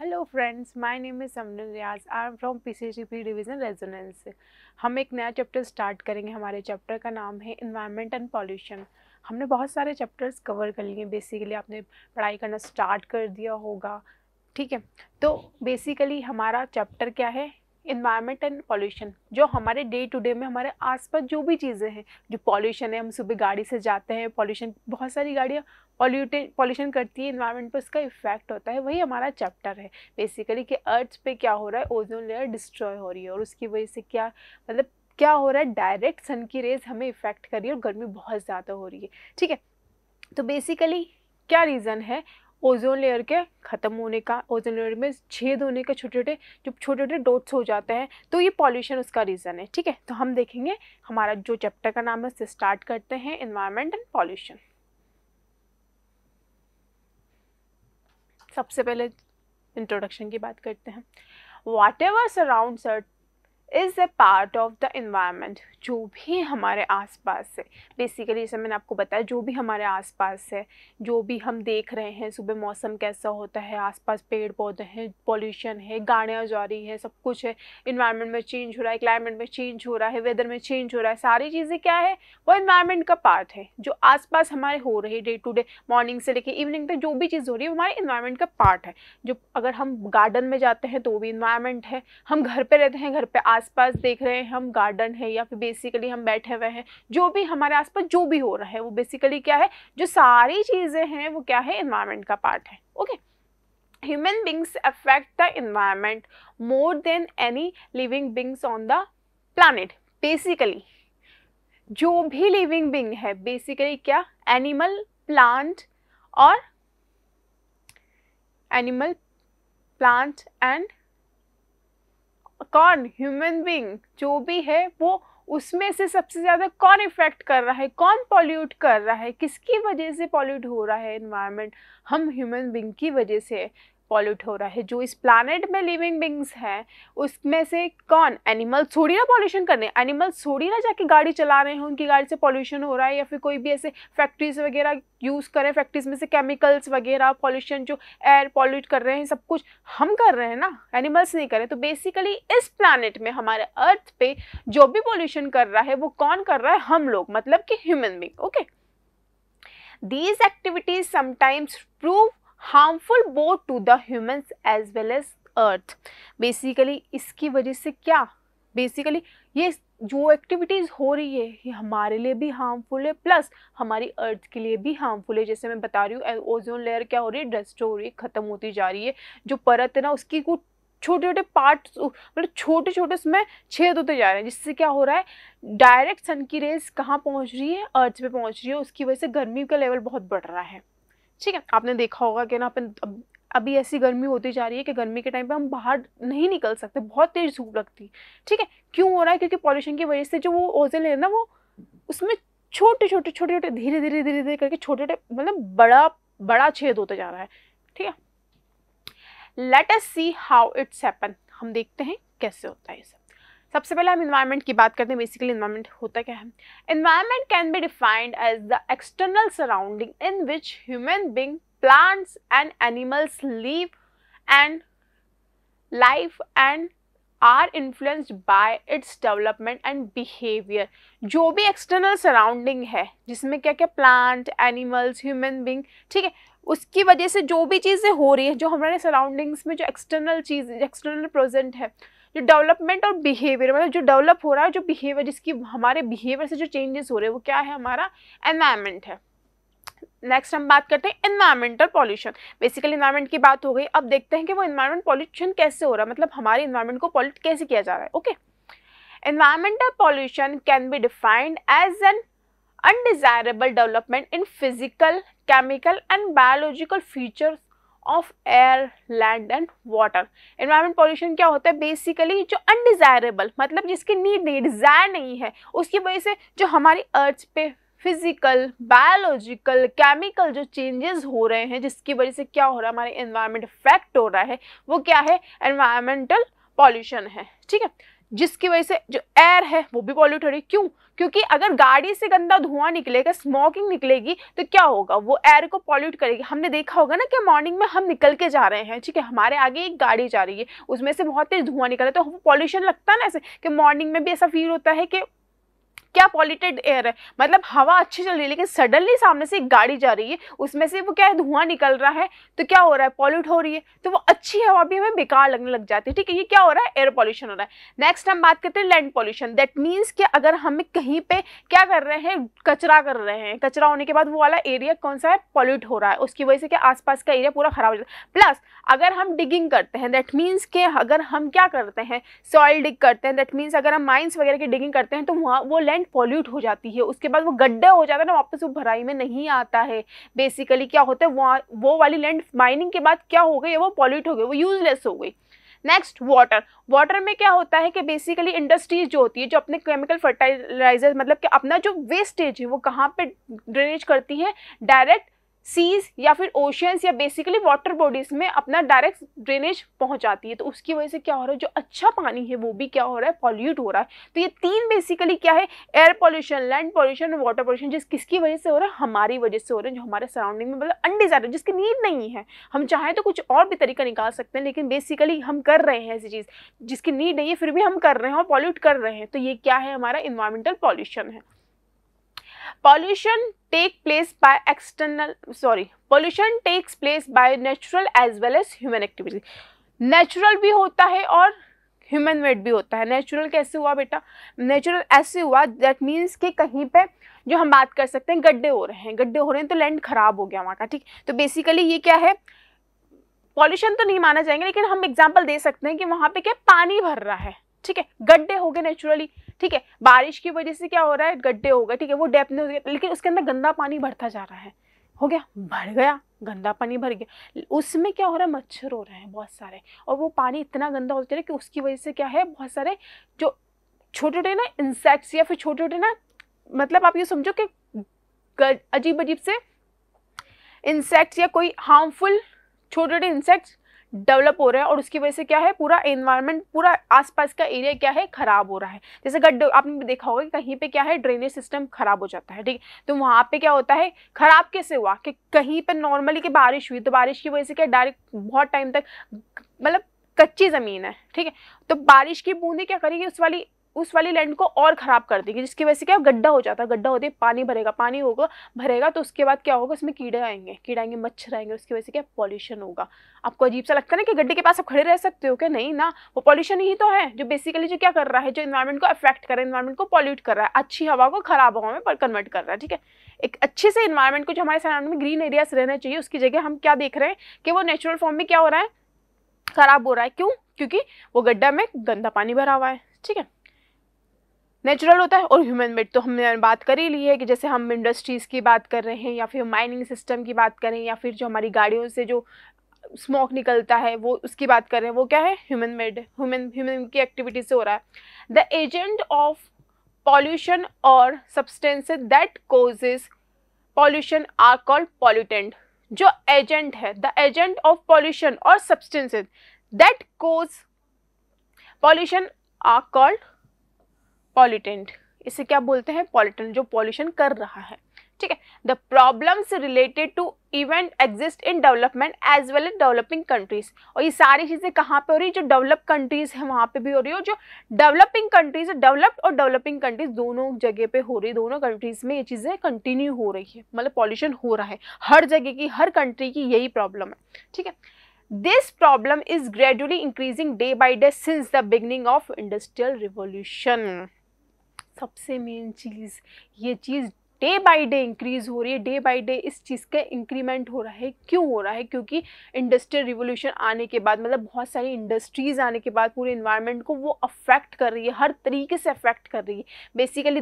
hello friends my name is Saman Riyaz I am from PCCP division Resonance हम एक नया chapter start करेंगे हमारे चैप्टर का नाम है इन्वायरमेंट एंड पॉल्यूशन हमने बहुत सारे चैप्टर्स कवर कर लिए बेसिकली आपने पढ़ाई करना स्टार्ट कर दिया होगा ठीक है तो बेसिकली हमारा चैप्टर क्या है इन्वायरमेंट एंड पॉल्यूशन जो हमारे डे टू डे में हमारे आसपास जो भी चीज़ें हैं जो पॉल्यूशन है हम सुबह गाड़ी से जाते हैं पॉल्यूशन बहुत सारी गाड़ियाँ पॉल्यूटेन पॉल्यूशन करती है इन्वायरमेंट पर उसका इफेक्ट होता है वही हमारा चैप्टर है बेसिकली कि अर्थ पे क्या हो रहा है ओजोन लेयर डिस्ट्रॉय हो रही है और उसकी वजह से क्या मतलब क्या हो रहा है डायरेक्ट सन की रेज हमें इफ़ेक्ट कर रही है और गर्मी बहुत ज़्यादा हो रही है ठीक है तो बेसिकली क्या रीज़न है ओजोन लेयर के ख़त्म होने का ओजोन लेयर में छेद होने का छोटे छोटे जो छोटे छोटे डोट्स हो जाते हैं तो ये पॉल्यूशन उसका रीज़न है ठीक है तो हम देखेंगे हमारा जो चैप्टर का नाम है उससे स्टार्ट करते हैं इन्वायरमेंट एंड पॉल्यूशन सबसे पहले इंट्रोडक्शन की बात करते हैं whatever sort is a part of the environment जो भी हमारे आसपास है बेसिकली जैसे मैंने आपको बताया जो भी हमारे आसपास है जो भी हम देख रहे हैं सुबह मौसम कैसा होता है आसपास पेड़ पौधे हैं पॉल्यूशन है गाड़ियाँ जा रही है सब कुछ है इन्वायरमेंट में चेंज हो रहा है क्लाइमेट में चेंज हो रहा है वेदर में चेंज हो रहा है सारी चीज़ें क्या है वो इन्वायरमेंट का पार्ट है जो आसपास हमारे हो रही डे टू डे मॉर्निंग से लेके इवनिंग तक जो भी चीज़ हो रही है हमारे इन्वायरमेंट का पार्ट है जो अगर हम गार्डन में जाते हैं तो भी इन्वायरमेंट है हम घर पर रहते हैं घर पर आसपास देख रहे हैं हम गार्डन है या फिर बेसिकली हम बैठे हुए हैं जो भी हमारे आसपास जो भी हो रहा है वो बेसिकली क्या है जो सारी चीज़ें हैं वो क्या है इन्वायरमेंट का पार्ट है okay human beings affect the environment more than any living beings on the planet basically जो भी लिविंग बींग है बेसिकली क्या एनिमल प्लांट और एनिमल प्लांट एंड कौन ह्यूमन बींग जो भी है वो उसमें से सबसे ज़्यादा कौन इफ़ेक्ट कर रहा है कौन पॉल्यूट कर रहा है किसकी वजह से पॉल्यूट हो रहा है इन्वायरमेंट हम ह्यूमन बींग की वजह से पॉल्यूट हो रहा है जो इस प्लानट में लिविंग बिंग्स हैं उसमें से कौन एनिमल्स थोड़ी ना पॉल्यूशन करने एनिमल्स थोड़ी ना जाके गाड़ी चला रहे हैं उनकी गाड़ी से पॉल्यूशन हो रहा है या फिर कोई भी ऐसे फैक्ट्रीज वगैरह यूज़ करें फैक्ट्रीज में से केमिकल्स वगैरह पॉल्यूशन जो एयर पॉल्यूट कर रहे हैं सब कुछ हम कर रहे हैं ना एनिमल्स नहीं कर रहे तो बेसिकली इस प्लानट में हमारे अर्थ पे जो भी पॉल्यूशन कर रहा है वो कौन कर रहा है हम लोग मतलब कि human being okay these activities sometimes prove harmful both to humans as well as earth basically इसकी वजह से क्या बेसिकली ये जो एक्टिविटीज़ हो रही है ये हमारे लिए भी हार्मफुल है प्लस हमारी अर्थ के लिए भी हार्मफुल है जैसे मैं बता रही हूँ ओजोन लेयर क्या हो रही है डस्ट हो रही है ख़त्म होती जा रही है जो परत है ना उसकी कुछ छोटे छोटे पार्ट मतलब छोटे छोटे उसमें छेद होते जा रहे हैं जिससे क्या हो रहा है डायरेक्ट सन की रेज कहाँ पहुँच रही है अर्थ पे पहुँच रही है उसकी वजह से गर्मी का लेवल बहुत बढ़ रहा है ठीक है आपने देखा होगा कि ना अपन अभी ऐसी गर्मी होती जा रही है कि गर्मी के टाइम पे हम बाहर नहीं निकल सकते बहुत तेज़ धूप लगती है ठीक है क्यों हो रहा है क्योंकि पॉल्यूशन की वजह से जो वो ओजन है ना वो उसमें छोटे छोटे छोटे छोटे धीरे धीरे धीरे धीरे करके छोटे छोटे मतलब बड़ा बड़ा छेद होता जा रहा है ठीक है let's see how it's happen हम देखते हैं कैसे होता है ये सब सबसे पहले हम इन्वायरमेंट की बात करते हैं बेसिकली इन्वायरमेंट होता क्या है environment can be defined as the external surrounding in which human being plants and animals live and life and are influenced by its development and behaviour जो भी एक्सटर्नल सराउंडिंग है जिसमें क्या क्या प्लांट एनिमल्स ह्यूमन बींग ठीक है उसकी वजह से जो भी चीज़ें हो रही है जो हमारे सराउंडिंग्स में जो एक्सटर्नल चीज़ एक्सटर्नल प्रेजेंट है जो डेवलपमेंट और बिहेवियर मतलब जो डेवलप हो रहा है जो बिहेवियर जिसकी हमारे बिहेवियर से जो चेंजेस हो रहे हैं वो क्या है हमारा एनवायरमेंट है नेक्स्ट हम बात करते हैं इन्वायरमेंटल पॉल्यूशन बेसिकली इन्वायरमेंट की बात हो गई अब देखते हैं कि वो इन्वायरमेंट पॉल्यूशन कैसे हो रहा है मतलब हमारे इन्वायरमेंट को पॉल्यूट कैसे किया जा रहा है okay environmental pollution can be defined as an undesirable development in physical chemical and biological features of air land and water environment pollution क्या होता है बेसिकली जो अनडिज़ायरेबल मतलब जिसकी नीड नहीं डिज़ायर नहीं है उसकी वजह से जो हमारी अर्थ पे फिजिकल बायोलॉजिकल केमिकल जो चेंजेस हो रहे हैं जिसकी वजह से क्या हो रहा है हमारे इन्वायरमेंट इफेक्ट हो रहा है वो क्या है एनवायरमेंटल पॉल्यूशन है ठीक है जिसकी वजह से जो एयर है वो भी पॉल्यूट हो रही है क्यों क्योंकि अगर गाड़ी से गंदा धुआं निकलेगा स्मोकिंग निकलेगी तो क्या होगा वो एयर को पॉल्यूट करेगी हमने देखा होगा ना कि मॉर्निंग में हम निकल के जा रहे हैं ठीक है हमारे आगे एक गाड़ी जा रही है उसमें से बहुत तेज धुआं है तो पॉल्यूशन लगता है ना ऐसे कि मॉर्निंग में भी ऐसा फील होता है कि क्या पॉल्यूटेड एयर है मतलब हवा अच्छी चल रही है लेकिन सडनली सामने से एक गाड़ी जा रही है उसमें से वो क्या है धुआं निकल रहा है तो क्या हो रहा है पॉल्यूट हो रही है तो वो अच्छी हवा भी हमें बेकार लगने लग जाती है ठीक है ये क्या हो रहा है एयर पॉल्यूशन हो रहा है नेक्स्ट हम बात करते हैं लैंड पॉल्यूशन दैट मीन्स कि अगर हम कहीं पर क्या कर रहे हैं कचरा कर रहे हैं कचरा होने के बाद वो वाला एरिया कौन सा है पॉल्यूट हो रहा है उसकी वजह से क्या आसपास का एरिया पूरा खराब हो जाता है प्लस अगर हम डिगिंग करते हैं दैट मीन्स के अगर हम क्या करते हैं सॉइल डिग करते हैं दैट मीन्स अगर हम माइंस वगैरह की डिगिंग करते हैं तो वहाँ वो लैंड पॉल्यूट हो जाती है उसके बाद वो गड्ढा हो जाता है ना वापस वो भराई में नहीं आता है बेसिकली क्या होता है वो वो वाली लैंड माइनिंग के बाद क्या हो गई वो पॉल्यूट हो गई वो यूजलेस हो गई नेक्स्ट वाटर वाटर में क्या होता है कि बेसिकली इंडस्ट्रीज जो होती है जो अपने केमिकल फर्टिलाइजर मतलब कि अपना जो वेस्टेज है वो कहाँ पे ड्रेनेज करती है डायरेक्ट सीज या फिर ओशंस या बेसिकली वाटर बॉडीज में अपना डायरेक्ट ड्रेनेज पहुंचाती है तो उसकी वजह से क्या हो रहा है जो अच्छा पानी है वो भी क्या हो रहा है पॉल्यूट हो रहा है तो ये तीन बेसिकली क्या है एयर पॉल्यूशन लैंड पॉल्यूशन और वाटर पॉल्यूशन जिस किसकी वजह से हो रहा है हमारी वजह से हो रहा है जो हमारे सराउंडिंग में मतलब अनडिजायर जिसकी नीड नहीं है हम चाहें तो कुछ और भी तरीका निकाल सकते हैं लेकिन बेसिकली हम कर रहे हैं ऐसी चीज़ जिसकी नीड नहीं है फिर भी हम कर रहे हैं और पॉल्यूट कर रहे हैं तो ये क्या है हमारा इन्वायरमेंटल पॉल्यूशन है pollution take place by external sorry pollution takes place by natural as well as human activity natural भी होता है और ह्यूमन मेड भी होता है नेचुरल कैसे हुआ बेटा नेचुरल ऐसे हुआ दैट मीन्स कि कहीं पे जो हम बात कर सकते हैं गड्ढे हो रहे हैं गड्ढे हो रहे हैं तो लैंड खराब हो गया वहाँ का ठीक तो बेसिकली ये क्या है पॉल्यूशन तो नहीं माना जाएंगे लेकिन हम एग्जाम्पल दे सकते हैं कि वहाँ पे क्या पानी भर रहा है ठीक है गड्ढे हो गए नेचुरली ठीक है बारिश की वजह से क्या हो रहा है गड्ढे हो गए ठीक है वो डेप नहीं हो गया लेकिन उसके अंदर गंदा पानी भरता जा रहा है हो गया भर गया गंदा पानी भर गया उसमें क्या हो रहा है मच्छर हो रहे हैं बहुत सारे और वो पानी इतना गंदा होता है कि उसकी वजह से क्या है बहुत सारे जो छोटे छोटे ना इंसेक्ट्स या फिर छोटे छोटे ना मतलब आप ये समझो कि अजीब अजीब से इंसेक्ट्स या कोई हार्मफुल छोटे छोटे इंसेक्ट्स डेवलप हो रहा है और उसकी वजह से क्या है पूरा इन्वायरमेंट पूरा आसपास का एरिया क्या है ख़राब हो रहा है जैसे गड्ढे आपने देखा होगा कि कहीं पे क्या है ड्रेनेज सिस्टम ख़राब हो जाता है ठीक है तो वहाँ पे क्या होता है ख़राब कैसे हुआ कि कहीं पर नॉर्मली कि बारिश हुई तो बारिश की वजह से क्या डायरेक्ट बहुत टाइम तक मतलब कच्ची ज़मीन है ठीक है तो बारिश की बूंदें क्या करेगी उस वाली उस वाली लैंड को और ख़राब कर देगी जिसकी वजह से क्या गड्ढा हो जाता है गड्ढा होते पानी भरेगा पानी होगा भरेगा तो उसके बाद क्या होगा उसमें कीड़े आएंगे कीड़े आएंगे मच्छर आएंगे उसकी वजह से क्या पॉल्यूशन होगा आपको अजीब सा लगता है ना कि गड्ढे के पास आप खड़े रह सकते हो क्या नहीं ना वो पॉल्यूशन ही तो है जो बेसिकली जो क्या कर रहा है जो इन्वायरमेंट को अफेक्ट कर रहा है इन्वायरमेंट को पॉल्यूट कर रहा है अच्छी हवा को ख़राब हवा में कन्वर्ट कर रहा है ठीक है एक अच्छे से इन्वायरमेंट को जो हमारे सराउंड में ग्रीन एरियाज रहना चाहिए उसकी जगह हम क्या देख रहे हैं कि वो नेचुरल फॉर्म में क्या हो रहा है ख़राब हो रहा है क्यों क्योंकि वो गड्ढा में गंदा पानी भरा हुआ है ठीक है नेचुरल होता है और ह्यूमन मेड तो हमने बात कर ही ली है कि जैसे हम इंडस्ट्रीज़ की बात कर रहे हैं या फिर माइनिंग सिस्टम की बात करें या फिर जो हमारी गाड़ियों से जो स्मोक निकलता है वो उसकी बात कर रहे हैं वो क्या है ह्यूमन मेड ह्यूमन ह्यूमन की एक्टिविटी से हो रहा है द एजेंट ऑफ पॉल्यूशन और substance that causes pollution are called pollutant जो एजेंट है द एजेंट ऑफ पॉल्यूशन और substances that cause pollution are called pollutant इसे क्या बोलते हैं पॉलिटेंट जो पॉल्यूशन कर रहा है ठीक है the problems related to event exist in development as well as developing countries और ये सारी चीज़ें कहाँ पे हो रही है जो डेवलप कंट्रीज है वहाँ पे भी हो रही है जो डेवलपिंग कंट्रीज डेवलप्ड और डेवलपिंग कंट्रीज दोनों जगह पे हो रही है दोनों कंट्रीज में ये चीज़ें कंटिन्यू हो रही है मतलब पॉल्यूशन हो रहा है हर जगह की हर कंट्री की यही प्रॉब्लम है ठीक है this problem is gradually increasing day by day since the beginning of industrial revolution सबसे मेन चीज़ ये चीज़ डे बाई डे इंक्रीज़ हो रही है डे बाई डे इस चीज़ का इंक्रीमेंट हो रहा है क्यों हो रहा है क्योंकि इंडस्ट्रियल रिवोल्यूशन आने के बाद मतलब बहुत सारी इंडस्ट्रीज़ आने के बाद पूरे इन्वायरमेंट को वो अफेक्ट कर रही है हर तरीके से अफेक्ट कर रही है बेसिकली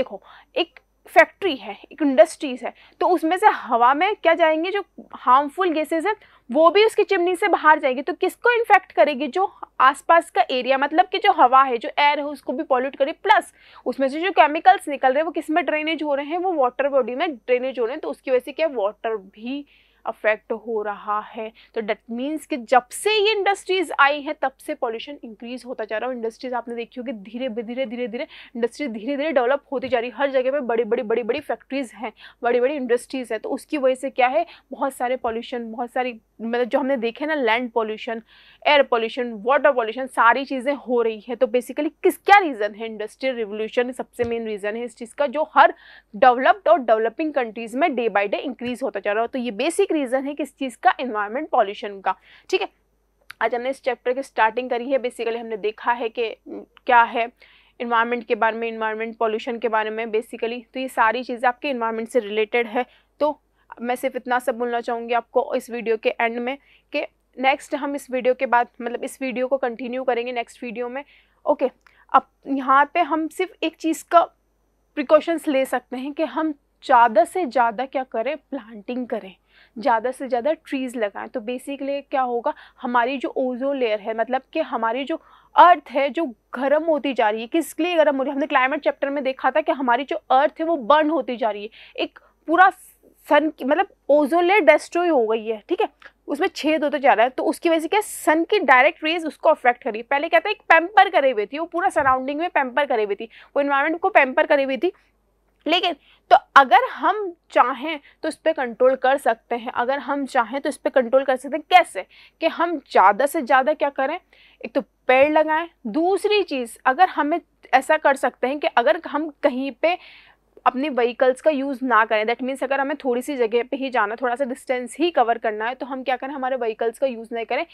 देखो एक फैक्ट्री है एक इंडस्ट्रीज है तो उसमें से हवा में क्या जाएंगे जो हार्मफुल गैसेज हैं वो भी उसकी चिमनी से बाहर जाएगी तो किसको इन्फेक्ट करेगी जो आसपास का एरिया मतलब कि जो हवा है जो एयर है उसको भी पॉल्यूट करे प्लस उसमें से जो केमिकल्स निकल रहे हैं वो किस में ड्रेनेज हो रहे हैं वो वाटर बॉडी में ड्रेनेज हो रहे हैं तो उसकी वजह से क्या वाटर भी अफेक्ट हो रहा है तो डेट मीन्स कि जब से ये इंडस्ट्रीज आई है तब से पॉल्यूशन इंक्रीज होता जा रहा है इंडस्ट्रीज आपने देखी होगी धीरे धीरे धीरे धीरे इंडस्ट्री धीरे धीरे डेवलप होती जा रही है हर जगह पर बड़ी बड़ी बड़ी बड़ी फैक्ट्रीज हैं बड़ी बड़ी इंडस्ट्रीज़ है तो उसकी वजह से क्या है बहुत सारे पॉल्यूशन बहुत सारी मतलब जो हमने देखे ना land pollution air pollution water pollution सारी चीज़ें हो रही है तो बेसिकली किस क्या रीज़न है इंडस्ट्रियल रिवोल्यूशन सबसे मेन रीज़न है इस चीज़ का जो हर डेवलप्ड और डेवलपिंग कंट्रीज़ में डे बाई डे इंक्रीज़ होता जा रहा है तो ये बेसिक रीज़न है किस चीज़ का इन्वायरमेंट पॉल्यूशन का ठीक है आज हमने इस चैप्टर की स्टार्टिंग करी है बेसिकली हमने देखा है कि क्या है इन्वायरमेंट के बारे में इन्वायरमेंट पॉल्यूशन के बारे में बेसिकली तो ये सारी चीज़ें आपके इन्वायरमेंट से रिलेटेड है तो मैं सिर्फ इतना सब बोलना चाहूँगी आपको इस वीडियो के एंड में कि नेक्स्ट हम इस वीडियो के बाद मतलब इस वीडियो को कंटिन्यू करेंगे नेक्स्ट वीडियो में ओके अब यहाँ पर हम सिर्फ एक चीज़ का प्रिकॉशंस ले सकते हैं कि हम ज़्यादा से ज़्यादा क्या करें प्लांटिंग करें ज़्यादा से ज़्यादा ट्रीज़ लगाएं तो बेसिकली क्या होगा हमारी जो ओजोन लेयर है मतलब कि हमारी जो अर्थ है जो गर्म होती जा रही है किस लिए गर्म हो रही है हमने क्लाइमेट चैप्टर में देखा था कि हमारी जो अर्थ है वो बर्न होती जा रही है एक पूरा सन की मतलब ओजोन लेयर डिस्ट्रॉय हो गई है ठीक है उसमें छेद होता जा रहा है तो उसकी वजह से क्या सन की डायरेक्ट रेज उसको अफेक्ट करी पहले क्या था एक पैम्पर करी हुई थी वो पूरा सराउंडिंग में पैम्पर करी हुई थी वो इन्वायरमेंट को पैम्पर करी हुई थी लेकिन तो अगर हम चाहें तो इस पर कंट्रोल कर सकते हैं अगर हम चाहें तो इस पर कंट्रोल कर सकते हैं कैसे कि हम ज़्यादा से ज़्यादा क्या करें एक तो पेड़ लगाएं दूसरी चीज़ अगर हमें ऐसा कर सकते हैं कि अगर हम कहीं पे अपने व्हीकल्स का यूज़ ना करें दैट मीन्स अगर हमें थोड़ी सी जगह पे ही जाना थोड़ा सा डिस्टेंस ही कवर करना है तो हम क्या करें हमारे व्हीकल्स का यूज़ नहीं करें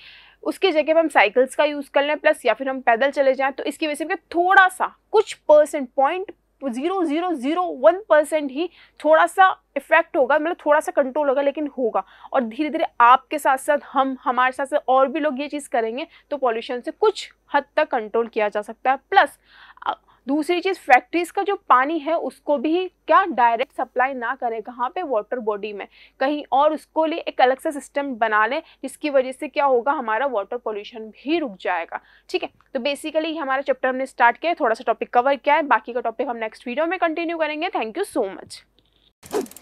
उसकी जगह पे हम साइकिल्स का यूज़ कर लें प्लस या फिर हम पैदल चले जाएं तो इसकी वजह से थोड़ा सा कुछ percent point zero zero zero one percent ही थोड़ा सा इफेक्ट होगा मतलब थोड़ा सा कंट्रोल होगा लेकिन होगा और धीरे धीरे आपके साथ साथ हम हमारे साथ साथ और भी लोग ये चीज़ करेंगे तो पॉल्यूशन से कुछ हद तक कंट्रोल किया जा सकता है प्लस दूसरी चीज़ फैक्ट्रीज़ का जो पानी है उसको भी क्या डायरेक्ट सप्लाई ना करें कहाँ पे वाटर बॉडी में कहीं और उसको लिए एक अलग सा सिस्टम बना लें जिसकी वजह से क्या होगा हमारा वाटर पोल्यूशन भी रुक जाएगा ठीक है तो बेसिकली हमारा चैप्टर हमने स्टार्ट किया थोड़ा सा टॉपिक कवर किया है बाकी का टॉपिक हम नेक्स्ट वीडियो में कंटिन्यू करेंगे थैंक यू सो मच